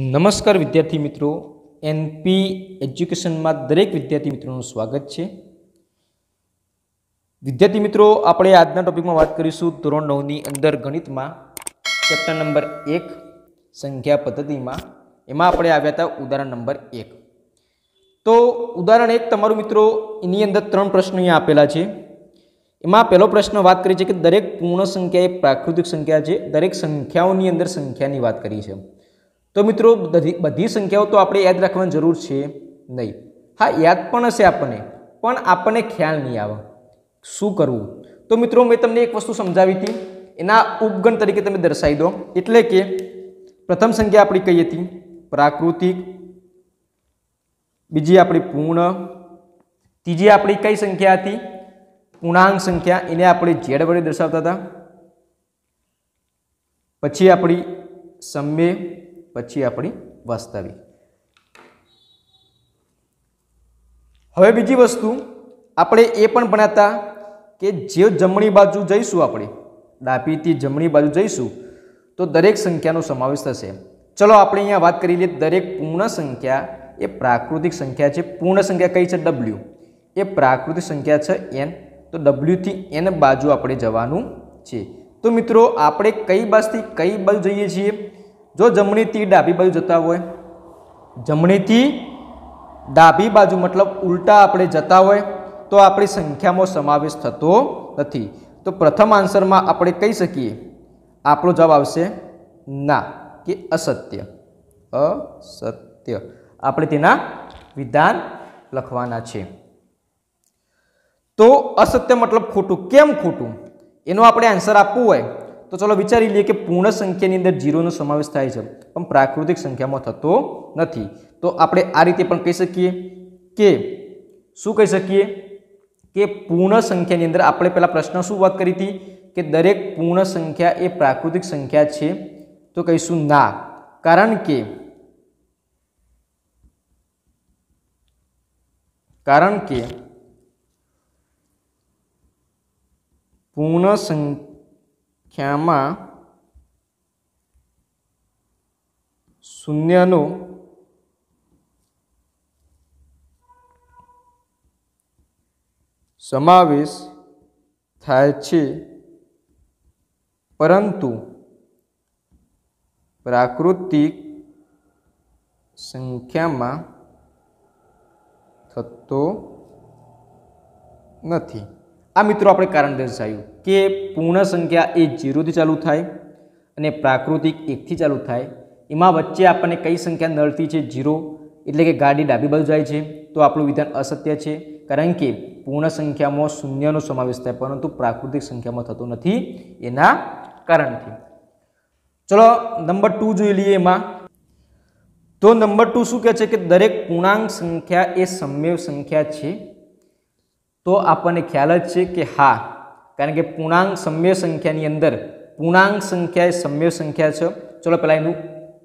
નમસ્કાર વિદ્યાર્થી મિત્રો એનપી એજ્યુકેશનમાં દરેક વિદ્યાર્થી મિત્રોનું સ્વાગત છે વિદ્યાર્થી મિત્રો આપણે આજના ટોપિકમાં વાત કરીશું ધોરણ નવની અંદર ગણિતમાં ચેપ્ટર નંબર એક સંખ્યા પદ્ધતિમાં એમાં આપણે આવ્યા હતા ઉદાહરણ નંબર એક તો ઉદાહરણ એક તમારું મિત્રો એની અંદર ત્રણ પ્રશ્નો અહીંયા આપેલા છે એમાં પહેલો પ્રશ્ન વાત કરી છે કે દરેક પૂર્ણ સંખ્યા એ પ્રાકૃતિક સંખ્યા છે દરેક સંખ્યાઓની અંદર સંખ્યાની વાત કરી છે તો મિત્રો બધી સંખ્યાઓ તો આપણે યાદ રાખવાની જરૂર છે નહીં હા યાદ પણ હશે આપણને પણ આપણને ખ્યાલ નહીં આવે શું કરવું તો મિત્રો મેં તમને એક વસ્તુ સમજાવી હતી એના ઉપગણ તરીકે તમે દર્શાવી દો એટલે કે પ્રથમ સંખ્યા આપણી કઈ હતી પ્રાકૃતિક બીજી આપણી પૂર્ણ ત્રીજી આપણી કઈ સંખ્યા હતી પૂર્ણાંક સંખ્યા એને આપણે ઝેડ વડે દર્શાવતા હતા પછી આપણી સમય પછી આપણી વાસ્તવિક હવે બીજી વસ્તુ આપણે એ પણ ભણાતા કે જે જમણી બાજુ જઈશું આપણે ડાબીથી જમણી બાજુ જઈશું તો દરેક સંખ્યાનો સમાવેશ થશે ચલો આપણે અહીંયા વાત કરી લઈએ દરેક પૂર્ણ સંખ્યા એ પ્રાકૃતિક સંખ્યા છે પૂર્ણ સંખ્યા કઈ છે ડબલ્યુ એ પ્રાકૃતિક સંખ્યા છે એન તો ડબલ્યુથી એન બાજુ આપણે જવાનું છે તો મિત્રો આપણે કઈ બાજુથી કઈ બાજુ જઈએ છીએ જો જમણીથી ડાબી બાજુ જતા હોય જમણીથી ડાબી બાજુ મતલબ ઉલટા આપણે જતા હોય તો આપણી સંખ્યામાં સમાવેશ થતો નથી તો પ્રથમ આન્સરમાં આપણે કહી શકીએ આપણો જવાબ આવશે ના કે અસત્ય અસત્ય આપણે તેના વિધાન લખવાના છે તો અસત્ય મતલબ ખોટું કેમ ખોટું એનો આપણે આન્સર આપવું હોય તો ચલો વિચારી લઈએ કે પૂર્ણ સંખ્યાની અંદર જીરોનો સમાવેશ થાય છે પણ પ્રાકૃતિક સંખ્યામાં થતો નથી તો આપણે આ રીતે પણ કહી શકીએ કે શું કહી શકીએ કે પૂર્ણ સંખ્યાની અંદર આપણે પહેલાં પ્રશ્ન શું વાત કરી હતી કે દરેક પૂર્ણ સંખ્યા એ પ્રાકૃતિક સંખ્યા છે તો કહીશું ના કારણ કે કારણ કે પૂર્ણ સંખ્યા ક્યાંમાં શૂન્યનું સમાવેશ થાય છે પરંતુ પ્રાકૃતિક સંખ્યામાં થતો નથી આ મિત્રો આપણે કારણ દર્શાવ્યું કે પૂર્ણ સંખ્યા એ જીરોથી ચાલુ થાય અને પ્રાકૃતિક એકથી ચાલુ થાય એમાં વચ્ચે આપણને કઈ સંખ્યા નળતી છે જીરો એટલે કે ગાડી ડાબી બાજુ જાય છે તો આપણું વિધાન અસત્ય છે કારણ કે પૂર્ણ સંખ્યામાં શૂન્યનો સમાવેશ થાય પરંતુ પ્રાકૃતિક સંખ્યામાં થતો નથી એના કારણથી ચલો નંબર ટુ જોઈ લઈએ એમાં તો નંબર ટુ શું કહે છે કે દરેક પૂર્ણાંક સંખ્યા એ સમ્ય સંખ્યા છે તો આપણને ખ્યાલ જ છે કે હા કારણ કે પૂર્ણાંક સમ્ય સંખ્યાની અંદર પૂર્ણાંક સંખ્યા એ સમ્ય સંખ્યા છે ચલો પહેલાં એનું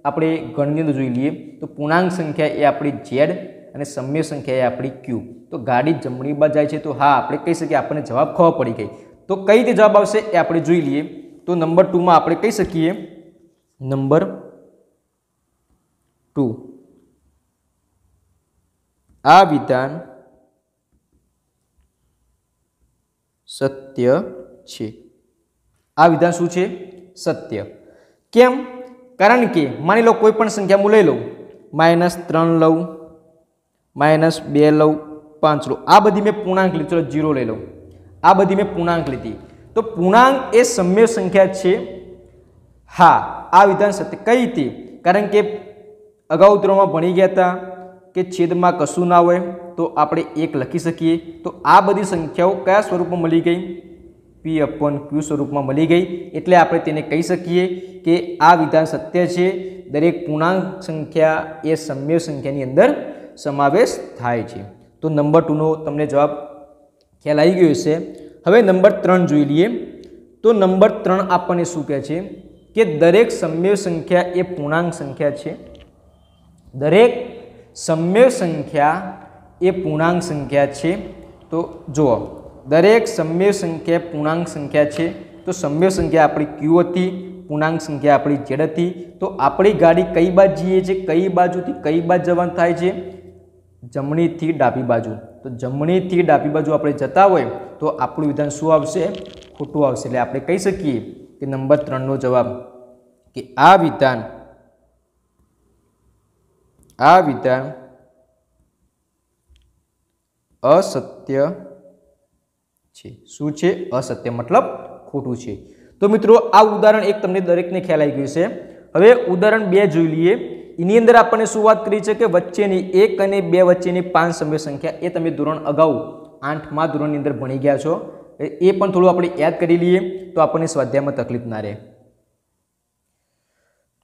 આપણે ગણની અંદર જોઈ લઈએ તો પૂર્ણાંક સંખ્યા એ આપણી ઝેડ અને સમ્ય સંખ્યા એ આપણી ક્યુ તો ગાડી જમણી બાજુ જાય છે તો હા આપણે કહી શકીએ આપણને જવાબ ખબર પડી ગઈ તો કઈ રીતે જવાબ આવશે એ આપણે જોઈ લઈએ તો નંબર ટુમાં આપણે કહી શકીએ નંબર ટુ આ વિધાન સત્ય છે આ વિધાન શું છે સત્ય કેમ કારણ કે માની લો કોઈ પણ સંખ્યા હું લઈ લઉં માઇનસ ત્રણ લઉં માઇનસ બે લઉં પાંચ લઉં આ બધી મેં પૂર્ણાંક લીધી ચલો જીરો લઈ લઉં આ બધી મેં પૂર્ણાંક લીધી તો પૂર્ણાંક એ સમ્ય સંખ્યા છે હા આ વિધાન સત્ય કઈ હતી કારણ કે અગાઉ ધોરણમાં ભણી ગયા હતા કે છેદમાં કશું ના હોય તો આપણે એક લખી શકીએ તો આ બધી સંખ્યાઓ કયા સ્વરૂપમાં મળી ગઈ પી અપોન ક્યુ સ્વરૂપમાં મળી ગઈ એટલે આપણે તેને કહી શકીએ કે આ વિધાન સત્ય છે દરેક પૂર્ણાંક સંખ્યા એ સમ્ય સંખ્યાની અંદર સમાવેશ થાય છે તો નંબર ટુનો તમને જવાબ ખ્યાલ આવી ગયો છે હવે નંબર ત્રણ જોઈ લઈએ તો નંબર ત્રણ આપણને શું કહે છે કે દરેક સમ્ય સંખ્યા એ પૂર્ણાંક સંખ્યા છે દરેક સમ્ય સંખ્યા એ પૂર્ણાંક સંખ્યા છે તો જુઓ દરેક સમ્ય સંખ્યા પૂર્ણાંક સંખ્યા છે તો સમ્ય સંખ્યા આપણી ક્યુ હતી પૂર્ણાંક સંખ્યા આપણી ઝેડ હતી તો આપણી ગાડી કઈ બાજુ જઈએ છે કઈ બાજુથી કઈ બાજુ જવાનું થાય છે જમણીથી ડાબી બાજુ તો જમણીથી ડાબી બાજુ આપણે જતા હોય તો આપણું વિધાન શું આવશે ખોટું આવશે એટલે આપણે કહી શકીએ કે નંબર ત્રણનો જવાબ કે આ વિધાન આ વિધાન અસત્ય છે શું છે અસત્ય મતલબ ખોટું છે તો મિત્રો આ ઉદાહરણ એક તમને દરેકને ખ્યાલ આવી ગયું છે હવે ઉદાહરણ બે જોઈ લઈએ એની અંદર આપણને શું વાત કરી છે કે વચ્ચેની એક અને બે વચ્ચેની પાંચ સમય સંખ્યા એ તમે ધોરણ અગાઉ આઠમાં ધોરણની અંદર ભણી ગયા છો એ પણ થોડું આપણે યાદ કરી લઈએ તો આપણને સ્વાધ્યાયમાં તકલીફ ના રહે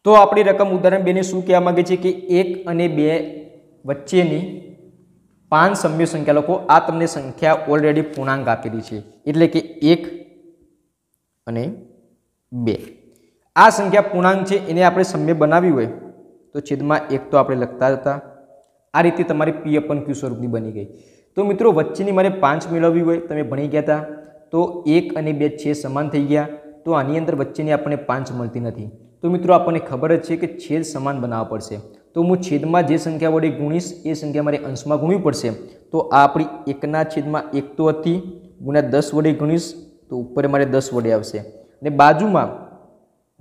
તો આપણી રકમ ઉદાહરણ બેને શું કહેવા માગે છે કે એક અને બે વચ્ચેની પાંચ સમ્ય સંખ્યા લખો આ તમને સંખ્યા ઓલરેડી પૂર્ણાંક આપેલી છે એટલે કે એક અને બે આ સંખ્યા પૂર્ણાંક છે એને આપણે સમ્ય બનાવી હોય તો છેદમાં એક તો આપણે લખતા હતા આ રીતે તમારી પી અપન ક્યુ સ્વરૂપની બની ગઈ તો મિત્રો વચ્ચેની મારે પાંચ મેળવવી હોય તમે ભણી ગયા હતા તો એક અને બે છેદ સમાન થઈ ગયા તો આની અંદર વચ્ચેની આપણને પાંચ મળતી નથી તો મિત્રો આપણને ખબર જ છે કે છેદ સમાન બનાવવા પડશે તો હું છેદમાં જે સંખ્યા વડે ગુણીશ એ સંખ્યા મારે અંશમાં ગુણવી પડશે તો આ આપણી એકના છેદમાં એક તો હતી ગુણ્યા દસ વડે ગુણીશ તો ઉપર મારે દસ વડે આવશે અને બાજુમાં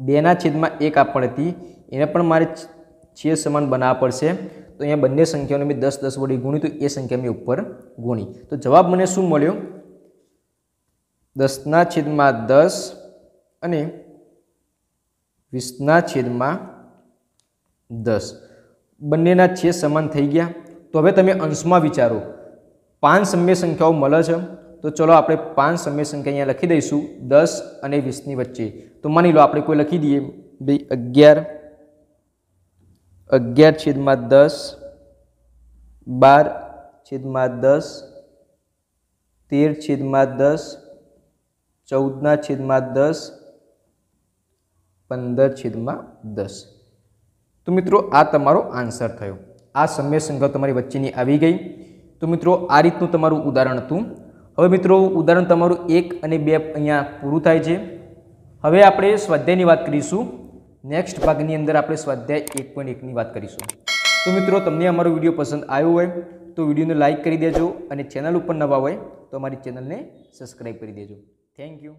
બેના છેદમાં એક આપણ હતી એને પણ મારે છેદ સમાન બનાવવા પડશે તો અહીંયા બંને સંખ્યાઓને મેં દસ દસ વડે ગુણી તો એ સંખ્યા મેં ઉપર ગુણી તો જવાબ મને શું મળ્યો દસના છેદમાં દસ અને વીસના છેદમાં દસ બંનેના છેદ સમાન થઈ ગયા તો હવે તમે અંશમાં વિચારો પાંચ સમ્ય સંખ્યાઓ મળે છે તો ચલો આપણે પાંચ સમ્ય સંખ્યા અહીંયા લખી દઈશું દસ અને વીસની વચ્ચે તો માની લો આપણે કોઈ લખી દઈએ ભાઈ અગિયાર અગિયાર છેદમાં દસ બાર છેદમાં દસ તેર છેદમાં દસ ચૌદના છેદમાં દસ પંદર છેદમાં દસ તો મિત્રો આ તમારો આન્સર થયો આ સમય સંખ્યા તમારી વચ્ચેની આવી ગઈ તો મિત્રો આ રીતનું તમારું ઉદાહરણ હતું હવે મિત્રો ઉદાહરણ તમારું એક અને બે અહીંયા પૂરું થાય છે હવે આપણે સ્વાધ્યાયની વાત કરીશું નેક્સ્ટ ભાગની અંદર આપણે સ્વાધ્યાય એક પોઈન્ટ એકની વાત કરીશું તો મિત્રો તમને અમારો વિડીયો પસંદ આવ્યો હોય તો વિડીયોને લાઇક કરી દેજો અને ચેનલ ઉપર નવા હોય તો અમારી ચેનલને સબસ્ક્રાઈબ કરી દેજો થેન્ક યુ